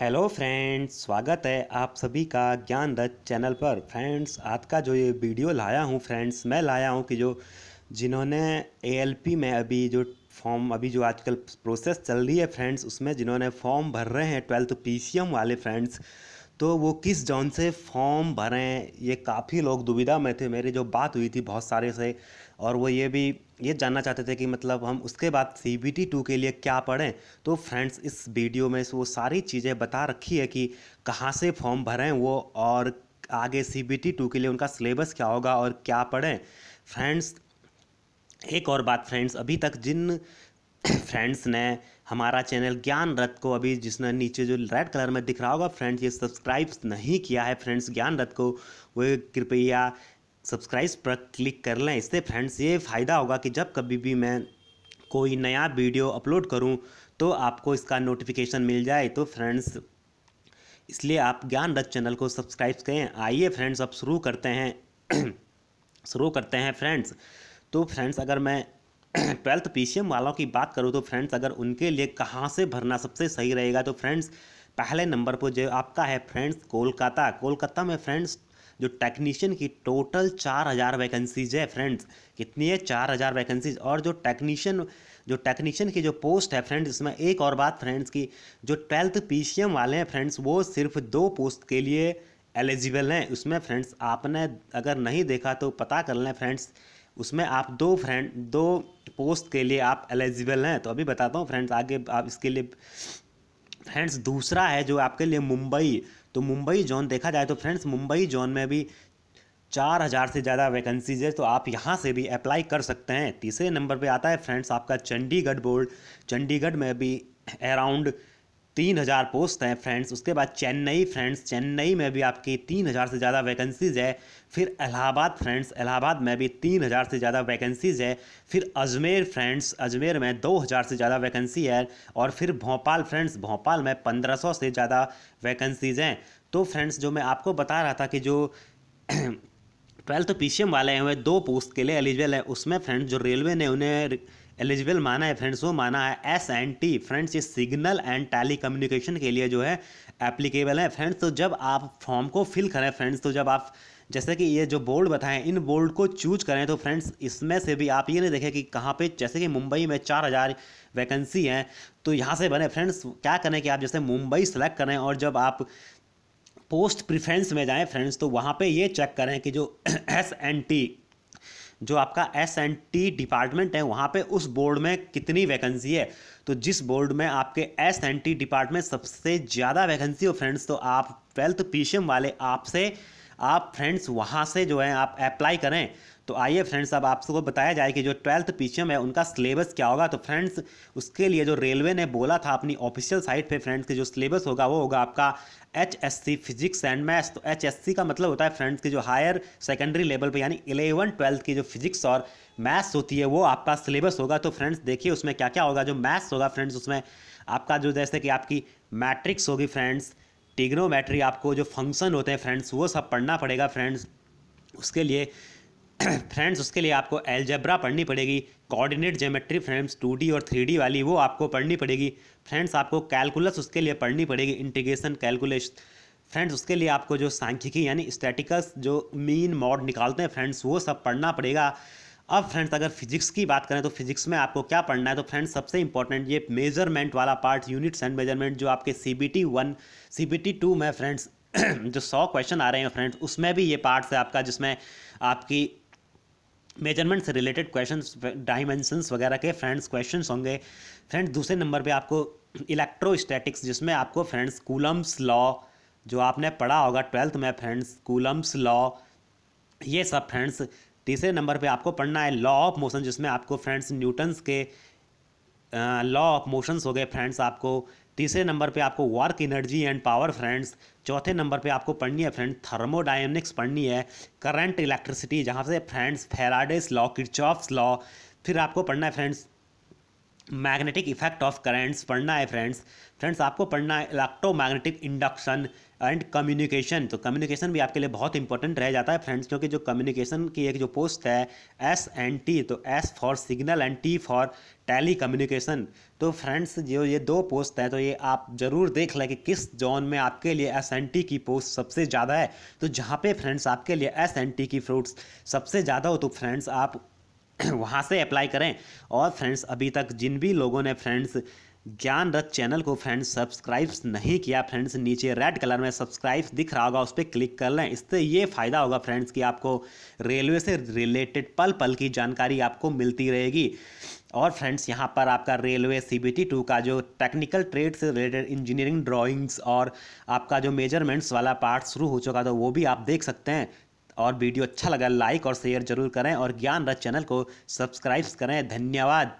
hello friends स्वागत है आप सभी का ज्ञान दत्त चैनल पर फ्रेंड्स आज का जो ये वीडियो लाया हूँ फ्रेंड्स मैं लाया हूँ कि जो जिन्होंने ए में अभी जो फॉर्म अभी जो आजकल प्रोसेस चल रही है फ्रेंड्स उसमें जिन्होंने फॉर्म भर रहे हैं ट्वेल्थ पीसीएम वाले फ्रेंड्स तो वो किस जॉन से फॉर्म भरें ये काफ़ी लोग दुविधा में थे मेरी जो बात हुई थी बहुत सारे से और वो ये भी ये जानना चाहते थे कि मतलब हम उसके बाद सी बी टी टू के लिए क्या पढ़ें तो फ्रेंड्स इस वीडियो में वो सारी चीज़ें बता रखी है कि कहाँ से फॉर्म भरें वो और आगे सी बी टी टू के लिए उनका सिलेबस क्या होगा और क्या पढ़ें फ्रेंड्स एक और बात फ्रेंड्स अभी तक जिन फ्रेंड्स ने हमारा चैनल ज्ञान रथ को अभी जिसने नीचे जो रेड कलर में दिख रहा होगा फ्रेंड्स ये सब्सक्राइब नहीं किया है फ्रेंड्स ज्ञान रथ को वो कृपया सब्सक्राइब पर क्लिक कर लें इससे फ्रेंड्स ये फ़ायदा होगा कि जब कभी भी मैं कोई नया वीडियो अपलोड करूं तो आपको इसका नोटिफिकेशन मिल जाए तो फ्रेंड्स इसलिए आप ज्ञान रथ चैनल को सब्सक्राइब करें आइए फ्रेंड्स अब शुरू करते हैं शुरू करते हैं फ्रेंड्स तो फ्रेंड्स अगर मैं ट्वेल्थ पीसीएम तो वालों की बात करूँ तो फ्रेंड्स अगर उनके लिए कहाँ से भरना सबसे सही रहेगा तो फ्रेंड्स पहले नंबर पर जो आपका है फ्रेंड्स कोलकाता कोलकाता में फ्रेंड्स जो टेक्नीशियन की टोटल चार हज़ार वैकेंसीज है फ्रेंड्स कितनी है चार हज़ार वैकेंसीज और जो टेक्नीशियन जो टेक्नीशियन की जो पोस्ट है फ्रेंड्स इसमें एक और बात फ्रेंड्स की जो ट्वेल्थ पीसीएम वाले हैं फ्रेंड्स वो सिर्फ दो पोस्ट के लिए एलिजिबल हैं उसमें फ्रेंड्स आपने अगर नहीं देखा तो पता कर लें फ्रेंड्स उसमें आप दो फ्रेंड दो पोस्ट के लिए आप एलिजिबल हैं तो अभी बताता हूँ फ्रेंड्स आगे आप इसके लिए फ्रेंड्स दूसरा है जो आपके लिए मुंबई तो मुंबई जोन देखा जाए तो फ्रेंड्स मुंबई जोन में भी चार हज़ार से ज़्यादा वैकेंसीज है तो आप यहाँ से भी अप्लाई कर सकते हैं तीसरे नंबर पे आता है फ्रेंड्स आपका चंडीगढ़ बोर्ड चंडीगढ़ में भी अराउंड तीन हज़ार पोस्ट हैं फ्रेंड्स उसके बाद चेन्नई फ्रेंड्स चेन्नई में भी आपकी तीन हज़ार से ज़्यादा वैकेंसीज़ है फिर इलाहाबाद फ्रेंड्स इलाहाबाद में भी तीन हज़ार से ज़्यादा वैकेंसीज़ है फिर अजमेर फ्रेंड्स अजमेर में दो हज़ार से ज़्यादा वैकेंसी है और फिर भोपाल फ्रेंड्स भोपाल में पंद्रह सौ से ज़्यादा वैकेंसीज़ हैं तो फ्रेंड्स जो मैं आपको बता रहा था कि जो ट्वेल्थ पी वाले हैं वे दो पोस्ट के लिए एलिजिबल है उसमें फ्रेंड्स जो रेलवे ने उन्हें एलिजिबल माना है फ्रेंड्स वो माना है एस एंड टी फ्रेंड्स ये सिग्नल एंड टेली कम्युनिकेशन के लिए जो है एप्लीकेबल है फ्रेंड्स तो जब आप फॉर्म को फिल करें फ्रेंड्स तो जब आप जैसे कि ये जो बोर्ड बताएं इन बोर्ड को चूज करें तो फ्रेंड्स इसमें से भी आप ये नहीं देखें कि कहाँ पे जैसे कि मुंबई में चार हज़ार वैकेंसी हैं तो यहाँ से बने फ्रेंड्स क्या करें कि आप जैसे मुंबई सेलेक्ट करें और जब आप पोस्ट प्रिफ्रेंस में जाएं फ्रेंड्स तो वहाँ पे ये चेक करें कि जो एस एन टी जो आपका एस एंड टी डिपार्टमेंट है वहाँ पे उस बोर्ड में कितनी वैकेंसी है तो जिस बोर्ड में आपके एस एंड टी डिपार्टमेंट सबसे ज़्यादा वैकेंसी हो फ्रेंड्स तो आप ट्वेल्थ पी वाले आपसे आप फ्रेंड्स वहाँ से जो है आप अप्लाई करें तो आइए फ्रेंड्स अब आपको बताया जाए कि जो ट्वेल्थ पीसीएम है उनका सिलेबस क्या होगा तो फ्रेंड्स उसके लिए जो रेलवे ने बोला था अपनी ऑफिशियल साइट पे फ्रेंड्स के जो सिलेबस होगा वो होगा आपका H S C physics and maths तो एच एस सी का मतलब होता है फ्रेंड्स की जो हायर सेकेंडरी लेवल पे यानी इलेवन ट्वेल्थ की जो फिजिक्स और मैथ्स होती है वो आपका सिलेबस होगा तो फ्रेंड्स देखिए उसमें क्या क्या होगा जो मैथ्स होगा फ्रेंड्स उसमें आपका जो जैसे कि आपकी मैट्रिक्स होगी फ्रेंड्स टिग्नोमेट्री आपको जो फंक्शन होते हैं फ्रेंड्स वो सब पढ़ना पड़ेगा फ्रेंड्स उसके लिए फ्रेंड्स उसके लिए आपको एलजेब्रा पढ़नी पड़ेगी कोऑर्डिनेट ज्योमेट्री फ्रेंड्स टू और थ्री वाली वो आपको पढ़नी पड़ेगी फ्रेंड्स आपको कैलकुलस उसके लिए पढ़नी पड़ेगी इंटीग्रेशन कैलकुलेश फ्रेंड्स उसके लिए आपको जो सांख्यिकी यानी स्टैटिकस जो मीन मॉड निकालते हैं फ्रेंड्स वो सब पढ़ना पड़ेगा अब फ्रेंड्स अगर फिजिक्स की बात करें तो फिजिक्स में आपको क्या पढ़ना है तो फ्रेंड्स सबसे इंपॉर्टेंट ये मेजरमेंट वाला पार्ट यूनिट्स एंड मेजरमेंट जो आपके C B T one C B T two में फ्रेंड्स जो सौ क्वेश्चन आ रहे हैं फ्रेंड्स उसमें भी ये पार्ट्स है आपका जिसमें आपकी मेजरमेंट से रिलेटेड क्वेश्चन डायमेंशंस वगैरह के फ्रेंड्स क्वेश्चन होंगे फ्रेंड्स दूसरे नंबर पर आपको इलेक्ट्रोस्टैटिक्स जिसमें आपको फ्रेंड्स कूलम्स लॉ जो आपने पढ़ा होगा ट्वेल्थ में फ्रेंड्स कूलम्स लॉ ये सब फ्रेंड्स तीसरे नंबर पे आपको पढ़ना है लॉ ऑफ मोशन जिसमें आपको फ्रेंड्स न्यूटन्स के लॉ ऑफ मोशंस हो गए फ्रेंड्स आपको तीसरे नंबर पे आपको work energy and power friends चौथे नंबर पे आपको पढ़नी है फ्रेंड थर्मोडायनेमिक्स पढ़नी है करंट इलेक्ट्रिसिटी जहाँ से friends Faraday's law Kirchhoff's law फिर आपको पढ़ना है friends magnetic effect of currents पढ़ना है फ्रेंड्स फ्रेंड्स आपको पढ़ना है इलेक्ट्रोमैग्नेटिक इंडक्शन एंड कम्युनिकेशन तो कम्युनिकेशन भी आपके लिए बहुत इंपॉर्टेंट रह जाता है फ्रेंड्स क्योंकि जो कम्युनिकेशन की एक जो पोस्ट है एस एंड टी तो S for signal and T for telecommunication तो फ्रेंड्स जो ये दो पोस्ट है तो ये आप ज़रूर देख लें कि किस जोन में आपके लिए एस एन टी की पोस्ट सबसे ज़्यादा है तो जहाँ पे फ्रेंड्स आपके लिए एस एन टी की फ्रूट्स सबसे ज़्यादा हो तो फ्रेंड्स आप वहाँ से अप्लाई करें और फ्रेंड्स अभी तक जिन भी लोगों ने फ्रेंड्स ज्ञान रथ चैनल को फ्रेंड्स सब्सक्राइब नहीं किया फ्रेंड्स नीचे रेड कलर में सब्सक्राइब दिख रहा होगा उस पर क्लिक कर लें इससे ये फ़ायदा होगा फ्रेंड्स कि आपको रेलवे से रिलेटेड पल पल की जानकारी आपको मिलती रहेगी और फ्रेंड्स यहाँ पर आपका railway C B T two का जो टेक्निकल ट्रेड से रिलेटेड इंजीनियरिंग ड्राइंग्स और आपका जो मेजरमेंट्स वाला पार्ट शुरू हो चुका था वो भी आप देख सकते हैं और वीडियो अच्छा लगा लाइक और शेयर जरूर करें और ज्ञान रथ चैनल को सब्सक्राइब करें धन्यवाद